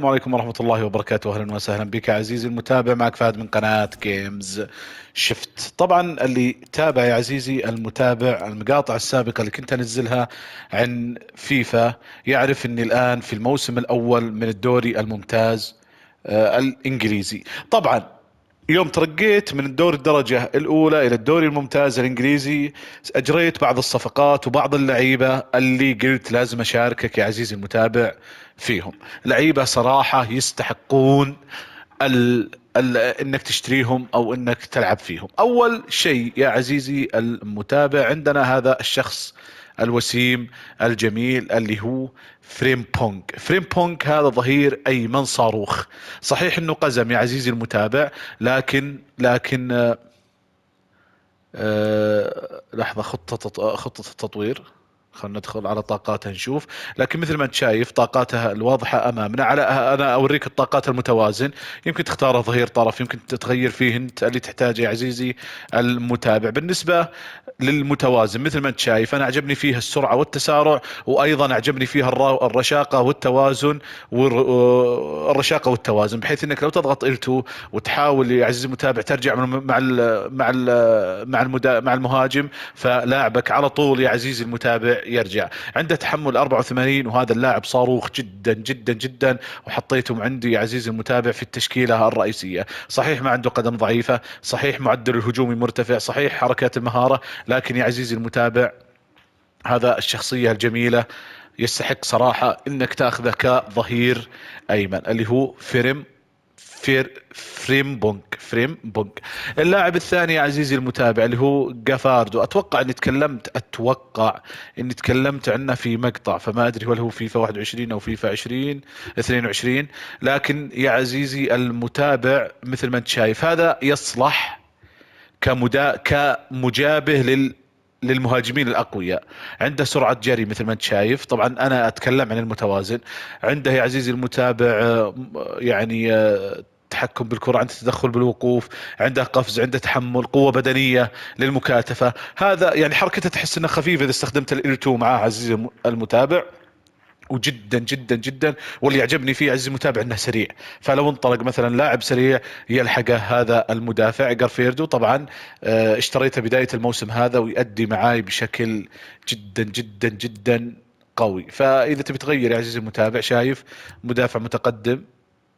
السلام عليكم ورحمة الله وبركاته أهلا وسهلا بك عزيزي المتابع معك فهد من قناة جيمز شفت طبعا اللي تابع يا عزيزي المتابع المقاطع السابقة اللي كنت أنزلها عن فيفا يعرف أني الآن في الموسم الأول من الدوري الممتاز آه، الإنجليزي طبعا يوم ترقيت من الدور الدرجة الأولى إلى الدوري الممتاز الإنجليزي أجريت بعض الصفقات وبعض اللعيبة اللي قلت لازم أشاركك يا عزيزي المتابع فيهم لعيبة صراحة يستحقون ال... ال... انك تشتريهم او انك تلعب فيهم اول شيء يا عزيزي المتابع عندنا هذا الشخص الوسيم الجميل اللي هو فريمبونج فريمبونج هذا ظهير أيمن صاروخ صحيح أنه قزم يا عزيزي المتابع لكن لكن آه, آه، لحظة خطة خطة التطوير خلينا ندخل على طاقاتها نشوف لكن مثل ما انت شايف طاقاتها الواضحه امامنا على انا اوريك الطاقات المتوازن يمكن تختار ظهير طرف يمكن تغير فيه انت اللي تحتاجه يا عزيزي المتابع بالنسبه للمتوازن مثل ما انت شايف انا عجبني فيها السرعه والتسارع وايضا عجبني فيها الرشاقه والتوازن والرشاقه والتوازن بحيث انك لو تضغط ال2 وتحاول يا عزيزي المتابع ترجع مع مع مع المدا مع المهاجم فلاعبك على طول يا عزيزي المتابع يرجع عنده تحمل 84 وهذا اللاعب صاروخ جدا جدا جدا وحطيتهم عندي يا عزيزي المتابع في التشكيله الرئيسيه صحيح ما عنده قدم ضعيفه صحيح معدل الهجومي مرتفع صحيح حركات المهاره لكن يا عزيزي المتابع هذا الشخصيه الجميله يستحق صراحه انك تاخذه كظهير ايمن اللي هو فيرم فير فريم بونك فريم بونك اللاعب الثاني يا عزيزي المتابع اللي هو جافاردو اتوقع اني تكلمت اتوقع اني تكلمت عنه في مقطع فما ادري هل هو فيفا 21 او فيفا 20 22 لكن يا عزيزي المتابع مثل ما انت شايف هذا يصلح كمدا كمجابه لل للمهاجمين الاقوياء عنده سرعه جري مثل ما انت شايف طبعا انا اتكلم عن المتوازن عنده يا عزيزي المتابع آه، يعني آه، تحكم بالكرة عنده تدخل بالوقوف عنده قفز عنده تحمل قوة بدنية للمكاتفة هذا يعني حركته تحس انها خفيفة إذا استخدمت الإلتو معاه عزيزي المتابع وجدا جدا جدا واللي يعجبني فيه عزيزي المتابع انه سريع فلو انطلق مثلا لاعب سريع يلحقه هذا المدافع جارفيردو طبعا آه، اشتريته بدايه الموسم هذا ويؤدي معاي بشكل جدا جدا جدا قوي فاذا تبي تغير يا عزيزي المتابع شايف مدافع متقدم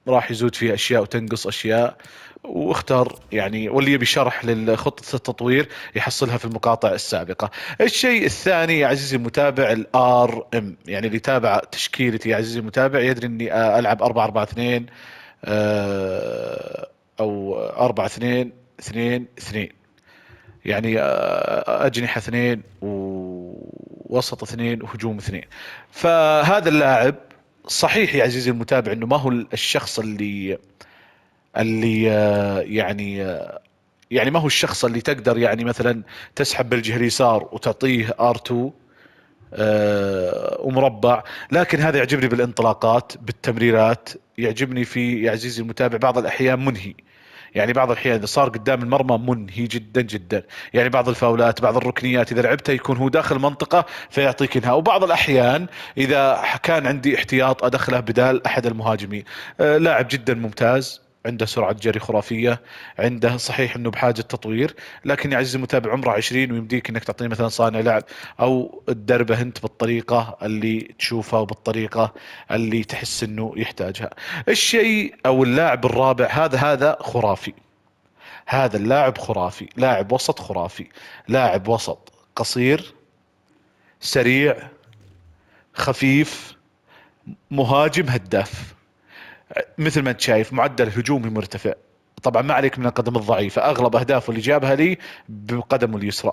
راح يزود فيه اشياء وتنقص اشياء واختار يعني واللي يبي شرح لخطه التطوير يحصلها في المقاطع السابقه. الشيء الثاني يا عزيزي المتابع الار ام يعني اللي يتابع تشكيلتي يا عزيزي المتابع يدري اني العب 4 4 2 او 4 2 2 2 يعني آه، اجنحه اثنين ووسط اثنين وهجوم اثنين فهذا اللاعب صحيح يا عزيزي المتابع انه ما هو الشخص اللي آه اللي آه، يعني آه، يعني ما هو الشخص اللي تقدر يعني مثلا تسحب بالجهه اليسار وتعطيه ار 2 آه، ومربع لكن هذا يعجبني بالانطلاقات بالتمريرات يعجبني في يا عزيزي المتابع بعض الاحيان منهي يعني بعض الاحيان اذا صار قدام المرمى منهي جدا جدا يعني بعض الفاولات بعض الركنيات اذا لعبته يكون هو داخل المنطقه فيعطيك انهاء وبعض الاحيان اذا كان عندي احتياط ادخله بدال احد المهاجمين لاعب جدا ممتاز عنده سرعه جري خرافيه عنده صحيح انه بحاجه تطوير لكن يا عزيزي المتابع عمره 20 ويمديك انك تعطيه مثلا صانع لعب او تدربه انت بالطريقه اللي تشوفها وبالطريقه اللي تحس انه يحتاجها الشيء او اللاعب الرابع هذا هذا خرافي هذا اللاعب خرافي لاعب وسط خرافي لاعب وسط قصير سريع خفيف مهاجم هداف مثل ما انت شايف معدل هجومي مرتفع طبعا ما عليك من القدم الضعيفه اغلب اهدافه اللي جابها لي بقدمه اليسرى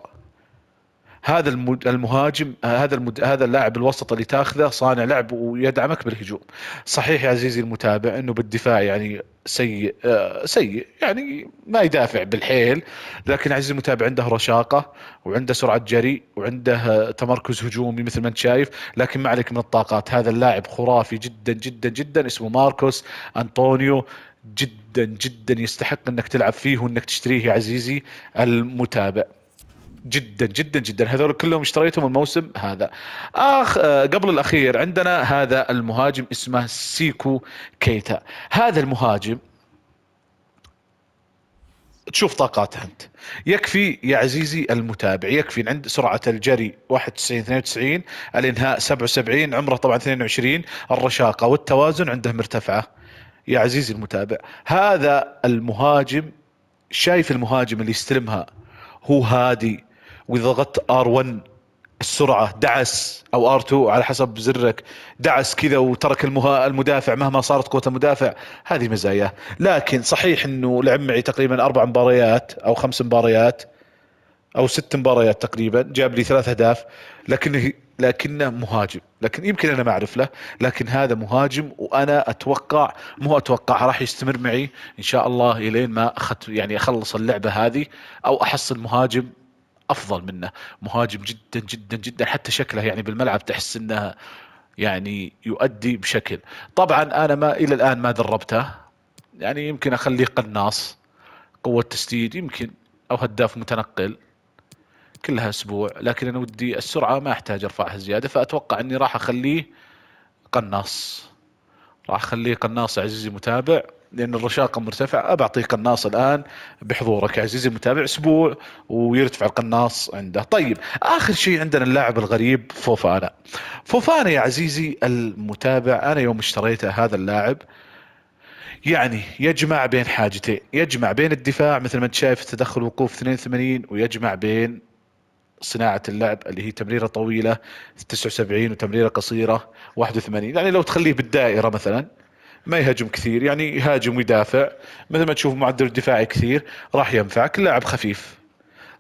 هذا المهاجم هذا المد... هذا اللاعب الوسط اللي تاخذه صانع لعب ويدعمك بالهجوم. صحيح يا عزيزي المتابع انه بالدفاع يعني سيء آه سيء يعني ما يدافع بالحيل لكن عزيزي المتابع عنده رشاقه وعنده سرعه جري وعنده تمركز هجومي مثل ما انت شايف لكن ما عليك من الطاقات هذا اللاعب خرافي جدا جدا جدا اسمه ماركوس انطونيو جدا جدا يستحق انك تلعب فيه وانك تشتريه يا عزيزي المتابع. جدا جدا جدا هذول كلهم اشتريتهم الموسم هذا اخ آه، قبل الاخير عندنا هذا المهاجم اسمه سيكو كيتا هذا المهاجم تشوف طاقاته انت يكفي يا عزيزي المتابع يكفي عند سرعه الجري 91 92 الانهاء 77 عمره طبعا 22 الرشاقه والتوازن عنده مرتفعه يا عزيزي المتابع هذا المهاجم شايف المهاجم اللي يستلمها هو هادي واذا ضغطت ار1 السرعه دعس او ار2 على حسب زرك دعس كذا وترك المها المدافع مهما صارت قوه المدافع هذه مزاياه لكن صحيح انه لعب معي تقريبا اربع مباريات او خمس مباريات او ست مباريات تقريبا جاب لي ثلاث اهداف لكنه لكنه مهاجم لكن يمكن انا ما اعرف له لكن هذا مهاجم وانا اتوقع مو اتوقع راح يستمر معي ان شاء الله الين ما اخذت يعني اخلص اللعبه هذه او احصل مهاجم افضل منه مهاجم جدا جدا جدا حتى شكله يعني بالملعب تحس انه يعني يؤدي بشكل طبعا انا ما الى الان ما دربته يعني يمكن اخليه قناص قوه تسديد يمكن او هداف متنقل كلها اسبوع لكن انا ودي السرعه ما احتاج ارفعها زياده فاتوقع اني راح اخليه قناص راح اخليه قناص عزيزي متابع لان الرشاقه مرتفعه بعطيه قناص الان بحضورك عزيزي المتابع اسبوع ويرتفع القناص عنده طيب اخر شيء عندنا اللاعب الغريب فوفانا فوفانا يا عزيزي المتابع انا يوم اشتريته هذا اللاعب يعني يجمع بين حاجتين يجمع بين الدفاع مثل ما انت شايف تدخل وقوف 82 ويجمع بين صناعة اللعب اللي هي تمريرة طويلة 79 وتمريرة قصيرة 81 يعني لو تخليه بالدائرة مثلا ما يهاجم كثير يعني يهاجم ويدافع مثل ما تشوف معدل الدفاعي كثير راح ينفعك لاعب خفيف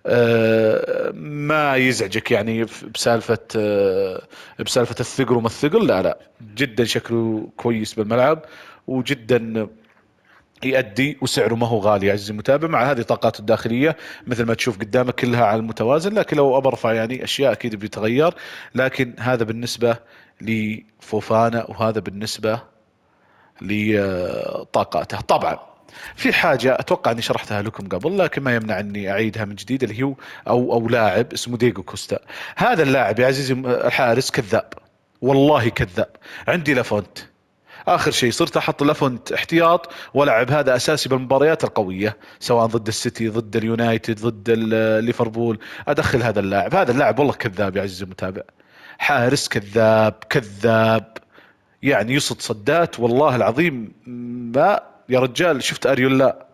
آه، ما يزعجك يعني بسالفه آه، بسالفه الثقل وما الثقل لا لا جدا شكله كويس بالملعب وجدا يؤدي وسعره ما هو غالي عزيزي المتابع مع هذه الطاقات الداخليه مثل ما تشوف قدامك كلها على المتوازن لكن لو ابرفع يعني اشياء اكيد بيتغير لكن هذا بالنسبه لفوفانا وهذا بالنسبه لطاقاته طبعا في حاجة أتوقع أني شرحتها لكم قبل لكن ما يمنع أني أعيدها من جديد اللي هو أو أو لاعب اسمه ديجو كوستا هذا اللاعب يا عزيزي الحارس كذاب والله كذاب عندي لافونت اخر شيء صرت احط لافونت احتياط والعب هذا اساسي بالمباريات القويه سواء ضد السيتي ضد اليونايتد ضد ليفربول ادخل هذا اللاعب هذا اللاعب والله كذاب يا عزيزي المتابع حارس كذاب كذاب يعني يصد صدات والله العظيم ما يا رجال شفت اريولا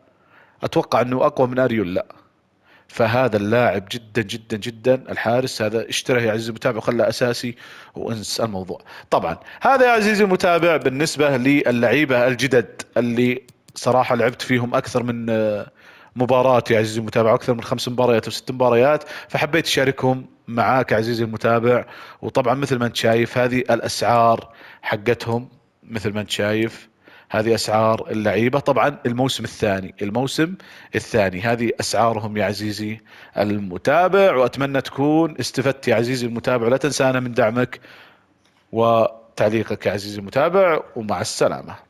اتوقع انه اقوى من اريولا فهذا اللاعب جدا جدا جدا الحارس هذا اشتراه يا عزيزي المتابع وخلاه اساسي وانس الموضوع طبعا هذا يا عزيزي المتابع بالنسبه للعيبه الجدد اللي صراحه لعبت فيهم اكثر من آه، مباراه يا عزيزي المتابع اكثر من خمس مباريات او ست مباريات فحبيت اشاركهم معاك عزيزي المتابع وطبعا مثل ما انت شايف هذه الاسعار حقتهم مثل ما انت شايف هذه اسعار اللعيبه طبعا الموسم الثاني الموسم الثاني هذه اسعارهم يا عزيزي المتابع واتمنى تكون استفدت يا عزيزي المتابع لا تنسانا من دعمك وتعليقك يا عزيزي المتابع ومع السلامه